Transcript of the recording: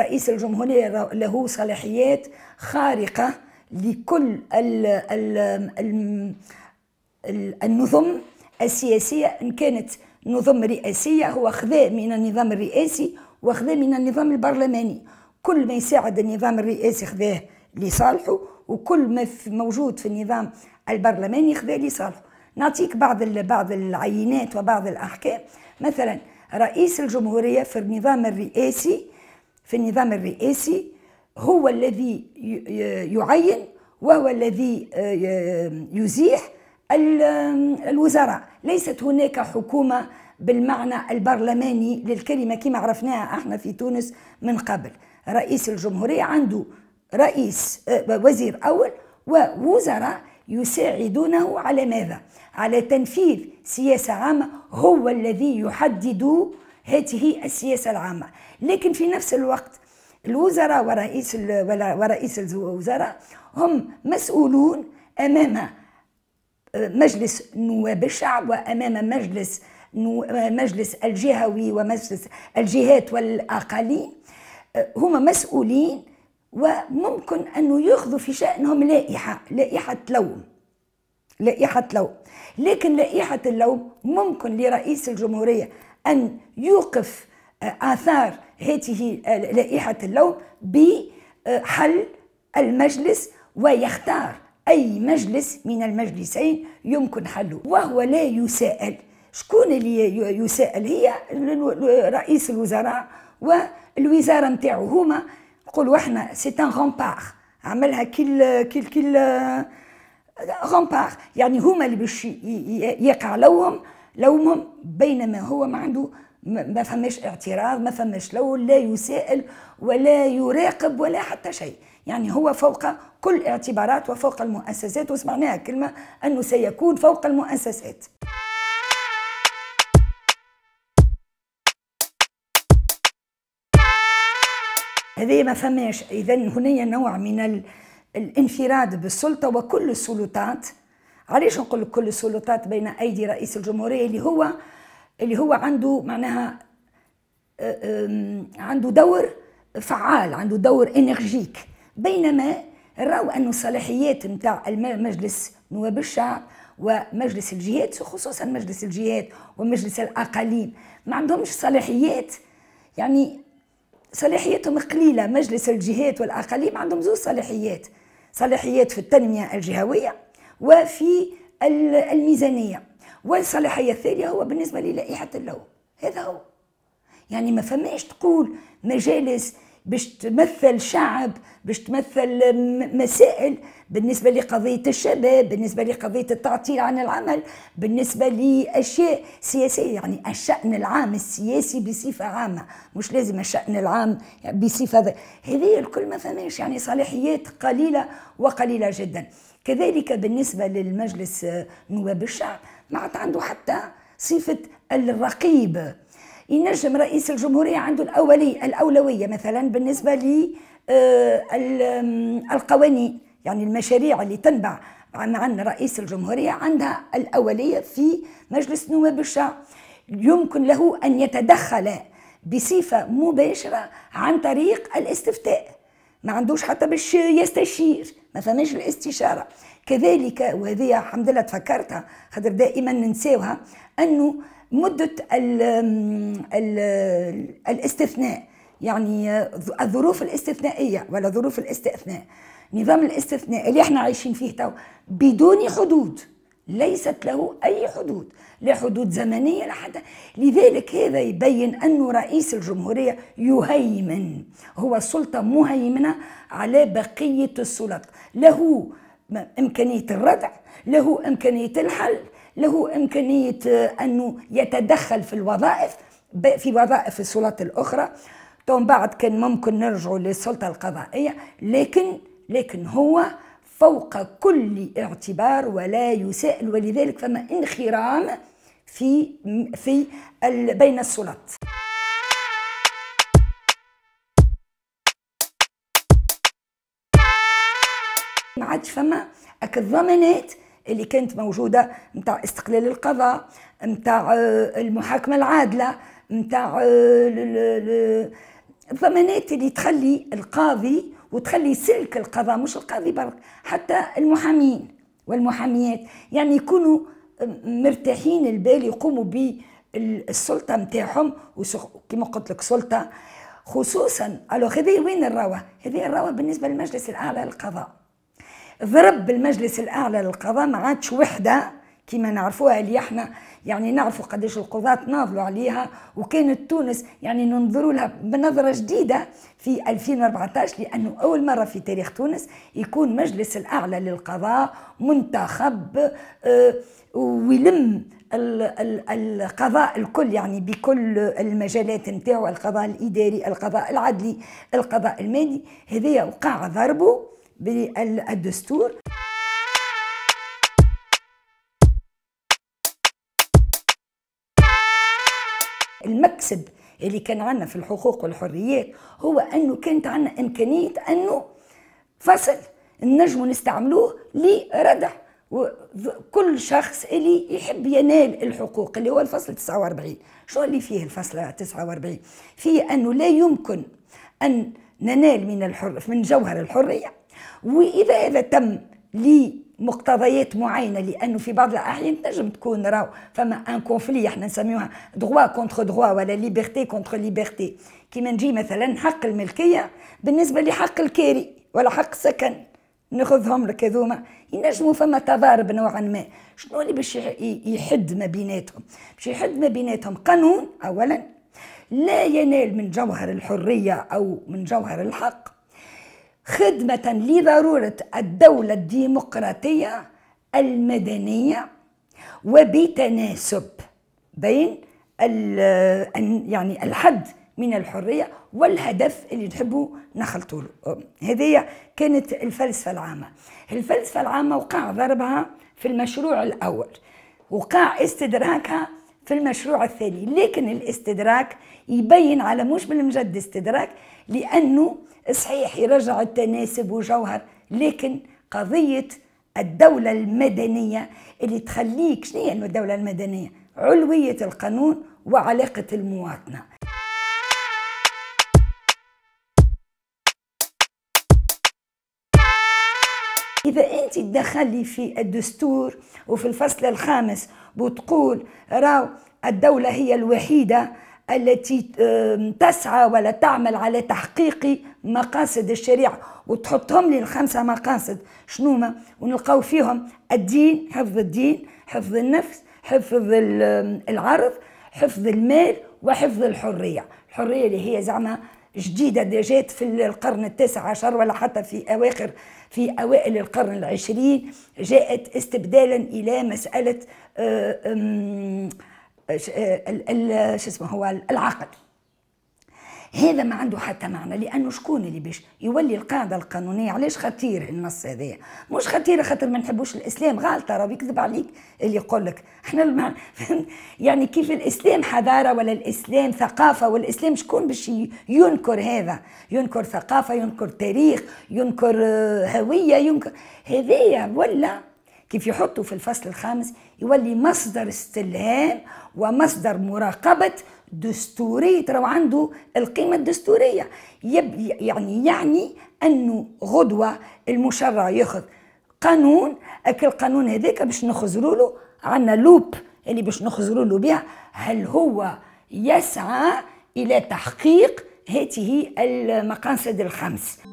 رئيس الجمهورية له صلاحيات خارقة لكل ال ال ال النظم السياسية إن كانت نظم رئاسية هو خذا من النظام الرئاسي وخذا من النظام البرلماني كل ما يساعد النظام الرئاسي خذاه لصالحه وكل ما موجود في النظام البرلماني خذاه لصالحه نعطيك بعض بعض العينات وبعض الأحكام مثلا رئيس الجمهورية في النظام الرئاسي في النظام الرئاسي هو الذي يعين وهو الذي آه، يزيح الوزراء ليست هناك حكومة بالمعنى البرلماني للكلمة كما عرفناها احنا في تونس من قبل رئيس الجمهورية عنده رئيس آه، وزير أول ووزراء يساعدونه على ماذا؟ على تنفيذ سياسة عامة هو الذي يحدد هذه هي السياسة العامة لكن في نفس الوقت الوزراء ورئيس ورئيس الوزراء هم مسؤولون أمام مجلس نواب الشعب وأمام مجلس مجلس الجهوي ومجلس الجهات والأقاليم هما مسؤولين وممكن أنه يأخذوا في شأنهم لائحة لائحة لوم لائحة لوم لكن لائحة اللوم ممكن لرئيس الجمهورية أن يوقف آه، آثار هذه لائحة اللوم بحل المجلس ويختار أي مجلس من المجلسين يمكن حله وهو لا يساءل شكون اللي يساءل هي رئيس الوزراء والوزارة نتاعو هما نقولوا احنا سي ان غومبار عملها كل كل كل غومبار آه، يعني هما اللي باش يقع لهم لومهم بينما هو ما عنده ما فماش اعتراض ما فماش لوم لا يسائل ولا يراقب ولا حتى شيء يعني هو فوق كل اعتبارات وفوق المؤسسات وسمعناها كلمة أنه سيكون فوق المؤسسات هذه ما فماش إذا هنا نوع من الانفراد بالسلطة وكل السلطات علاش نقول لك كل السلطات بين ايدي رئيس الجمهوريه اللي هو اللي هو عنده معناها أه، عنده دور فعال عنده دور انرجيك بينما راوا أن الصلاحيات نتاع مجلس نواب الشعب ومجلس الجهات خصوصا مجلس الجهات ومجلس الاقاليم ما عندهمش صلاحيات يعني صلاحياتهم قليله مجلس الجهات والاقاليم عندهم زوج صلاحيات صلاحيات في التنميه الجهويه وفي الميزانيه والصلاحيه الثانيه هو بالنسبه للائحه اللوم هذا هو يعني ما فماش تقول مجالس باش تمثل شعب باش تمثل مسائل بالنسبة لقضية الشباب بالنسبة لقضية التعطيل عن العمل بالنسبة لأشياء سياسية يعني الشأن العام السياسي بصفة عامة مش لازم الشأن العام بصفة هذه الكل ما فماش يعني صلاحيات قليلة وقليلة جداً كذلك بالنسبة للمجلس نواب الشعب ما عاد عنده حتى صفة الرقيب ينجم رئيس الجمهورية عنده الأولي الأولوية مثلا بالنسبة ل آه، القوانين يعني المشاريع اللي تنبع عن عن رئيس الجمهورية عندها الأولية في مجلس نواب الشعب يمكن له أن يتدخل بصفة مباشرة عن طريق الاستفتاء ما عندوش حتى باش يستشير ما فماش الاستشاره كذلك وهذه الحمد لله تفكرتها خاطر دائما ننساوها انه مده الـ الـ الاستثناء يعني الظروف الاستثنائيه ولا ظروف الاستثناء نظام الاستثناء اللي احنا عايشين فيه تو بدون حدود ليست له أي حدود لا حدود زمنية لا حتى لذلك هذا يبين أن رئيس الجمهورية يهيمن هو سلطة مهيمنة على بقية السلطات له إمكانية الردع له إمكانية الحل له إمكانية أنه يتدخل في الوظائف في وظائف السلطات الأخرى ثم بعد كان ممكن نرجعوا للسلطة القضائية لكن لكن هو فوق كل اعتبار ولا يسائل ولذلك فما انخرام في في بين السلط ما عادش فما اك الضمانات اللي كانت موجوده نتاع استقلال القضاء نتاع آه، المحاكمه العادله نتاع آه، الضمانات اللي تخلي القاضي وتخلي سلك القضاء مش القاضي برك حتى المحامين والمحاميات يعني يكونوا مرتاحين البال يقوموا بالسلطه نتاعهم كما قلت لك سلطه خصوصا الو هذه وين الروه؟ هذه الروه بالنسبه للمجلس الاعلى للقضاء ضرب المجلس الاعلى للقضاء ما عادش وحده كما نعرفوها اللي احنا يعني نعرفوا قداش القضاة ناضلوا عليها وكانت تونس يعني ننظروا لها بنظرة جديدة في 2014 لأنه أول مرة في تاريخ تونس يكون مجلس الأعلى للقضاء منتخب آه، ويلم القضاء الكل يعني بكل المجالات نتاعو القضاء الإداري القضاء العدلي القضاء المالي هذايا وقع ضربه بالدستور المكسب اللي كان عندنا في الحقوق والحريات هو انه كانت عندنا امكانيه انه فصل نجموا نستعملوه لردع كل شخص اللي يحب ينال الحقوق اللي هو الفصل 49 شو اللي فيه الفصل 49 فيه انه لا يمكن ان ننال من الحر من جوهر الحريه واذا هذا تم لي مقتضيات معينه لانه في بعض الاحيان تنجم تكون راو فما ان كونفلي احنا نسميوها دغوا كونتر دغوا ولا ليبرتي كونتر ليبرتي كيما نجي مثلا حق الملكيه بالنسبه لحق الكاري ولا حق السكن ناخذهم لك هذوما ينجموا فما تضارب نوعا ما شنو اللي باش يحد ما بيناتهم باش يحد ما بيناتهم قانون اولا لا ينال من جوهر الحريه او من جوهر الحق خدمة لضرورة الدولة الديمقراطية المدنية وبتناسب بين يعني الحد من الحرية والهدف اللي نحبوا نخلطوا له هذه كانت الفلسفة العامة الفلسفة العامة وقع ضربها في المشروع الأول وقع استدراكها في المشروع الثاني لكن الاستدراك يبين على مش بالمجد استدراك لأنه صحيح يرجع التناسب وجوهر لكن قضية الدولة المدنية اللي تخليك شنو هي يعني الدولة المدنية؟ علوية القانون وعلاقة المواطنة إذا أنت تدخلي في الدستور وفي الفصل الخامس وتقول راو الدولة هي الوحيدة التي تسعى ولا تعمل على تحقيق مقاصد الشريعة وتحطهم لي الخمسة مقاصد شنوما ونلقاو فيهم الدين حفظ الدين حفظ النفس حفظ العرض حفظ المال وحفظ الحرية الحرية اللي هي زعما جديدة جات في القرن التاسع عشر ولا حتى في أواخر في أوائل القرن العشرين جاءت استبدالا إلى مسألة آه، آه، آه، شو اسمه هو العقل هذا ما عنده حتى معنى لانه شكون اللي باش يولي القاعده القانونيه علاش خطير النص هذايا مش خطير خاطر ما نحبوش الاسلام غلطه راه يكذب عليك اللي يقول لك احنا المعنى يعني كيف الاسلام حضاره ولا الاسلام ثقافه والاسلام شكون باش ينكر هذا ينكر ثقافه ينكر تاريخ ينكر آه، هويه ينكر هذايا ولا كيف يحطوا في الفصل الخامس يولي مصدر استلهام ومصدر مراقبه دستوري ترى عنده القيمة الدستورية يب يعني يعني أنه غدوة المشرع ياخذ قانون أكل القانون هذاك باش نخزروا له عندنا لوب اللي يعني باش نخزروا له بها هل هو يسعى إلى تحقيق هذه المقاصد الخمس